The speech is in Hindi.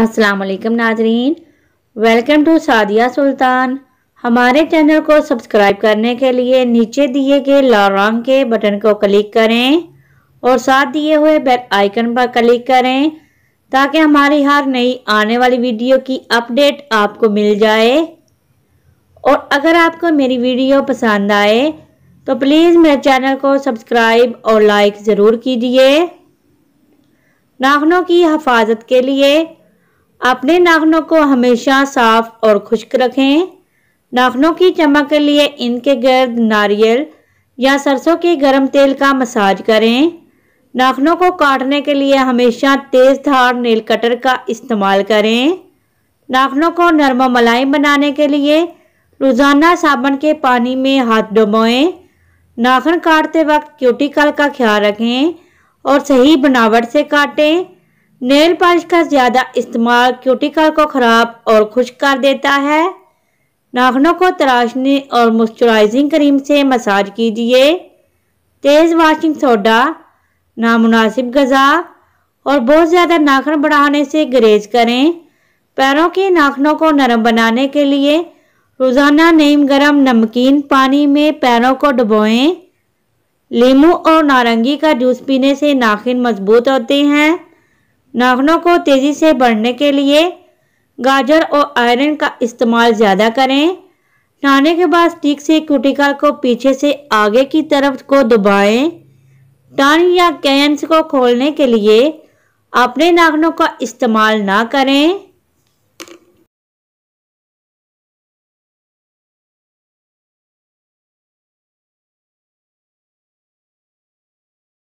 अस्सलाम वालेकुम नाजरीन वेलकम टू सादिया सुल्तान हमारे चैनल को सब्सक्राइब करने के लिए नीचे दिए गए लाल रंग के बटन को क्लिक करें और साथ दिए हुए बेल आइकन पर क्लिक करें ताकि हमारी हर नई आने वाली वीडियो की अपडेट आपको मिल जाए और अगर आपको मेरी वीडियो पसंद आए तो प्लीज़ मेरे चैनल को सब्सक्राइब और लाइक ज़रूर कीजिए नाखनों की हफाजत के लिए अपने नाखनों को हमेशा साफ और खुश्क रखें नाखनों की चमक के लिए इनके गर्द नारियल या सरसों के गर्म तेल का मसाज करें नाखनों को काटने के लिए हमेशा तेज धार नेल कटर का इस्तेमाल करें नाखनों को नरम मलाई बनाने के लिए रोज़ाना साबुन के पानी में हाथ डुबोएं नाखन काटते वक्त क्यूटिकल का ख्याल रखें और सही बनावट से काटें नेल पॉलिश का ज़्यादा इस्तेमाल क्यूटिकल को ख़राब और खुश कर देता है नाखनों को तराशने और मॉइस्चराइजिंग क्रीम से मसाज कीजिए तेज़ वाशिंग सोडा नामुनासिब गज़ा और बहुत ज़्यादा नाखन बढ़ाने से ग्रेज करें पैरों के नाखनों को नरम बनाने के लिए रोज़ाना नीम गर्म नमकीन पानी में पैरों को डुबोएं लीमू और नारंगी का जूस पीने से नाखिन मजबूत होते हैं नाखनों को तेज़ी से बढ़ने के लिए गाजर और आयरन का इस्तेमाल ज़्यादा करें नहाने के बाद स्टिक से क्यूटिकल को पीछे से आगे की तरफ को दबाएं। टन या कैंस को खोलने के लिए अपने नाखनों का इस्तेमाल ना करें